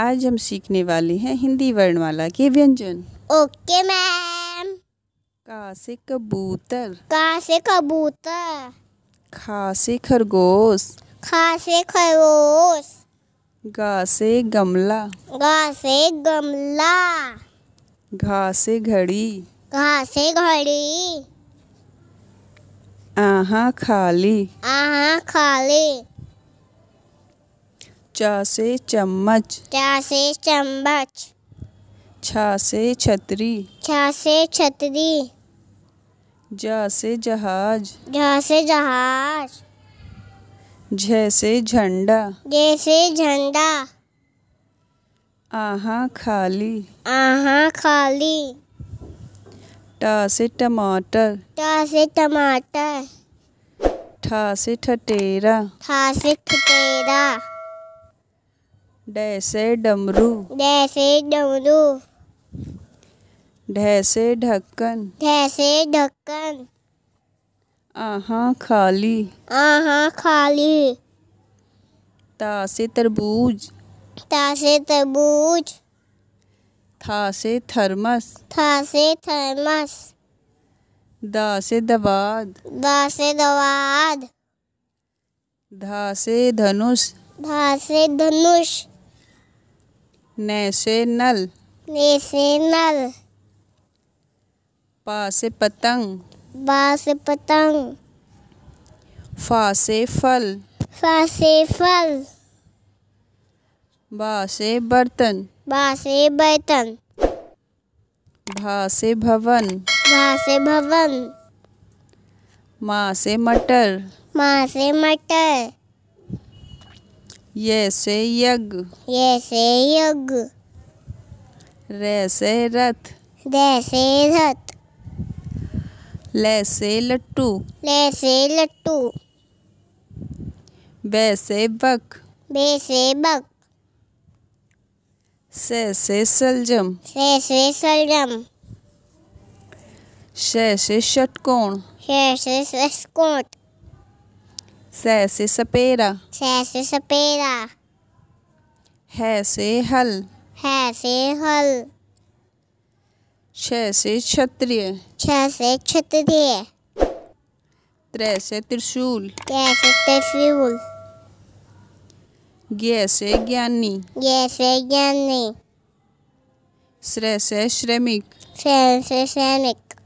आज हम सीखने वाले हैं हिंदी वर्णमाला के व्यंजन ओके मैम का से कबूतर का से कबूतर खा से खरगोश खा से खरगोश गा से गमला गा से गमला घा से घड़ी घा से घड़ी आहा खाली आहा खाली चा से चम्मच चा से चम्मच छा से छतरी छा से छतरी जा से जहाज जा से जहाज झ से झंडा जय से झंडा आहा खाली आहा खाली टा से टमाटर टा से टमाटर ठा से ठटेरा ठा से ठटेरा डैसे डमरू डैसे डमरू ढैसे ढक्कन ढैसे ढक्कन आहा खाली आहा खाली तासे तरबूज तासे तरबूज थासे थर्मस थासे थर्मस दासे दवाद दासे दवाद धासे धनुष धासे धनुष नेशनल नेशनल पा से पतंग बा से पतंग फा से फल फा से फल बा से बर्तन बा से बर्तन भा से भवन भा से भवन माँ से मटर माँ से मटर ये से यज्ञ ये से यज्ञ रे से रथ रे से रथ ले से लट्टू ले से लट्टू बे से बक बे से बक से से सलजम से से सलजम शे से षटकोण शे से षटकोण से से सपेरा से से सपेरा है से हल है से हल छ से क्षत्रिय छ से क्षत्रिय त्रै से त्रिशूल त्रै से त्रिशूल ज्ञ से ज्ञानी ज्ञ से ज्ञानी श्रे से श्रमिक श्रे से श्रमिक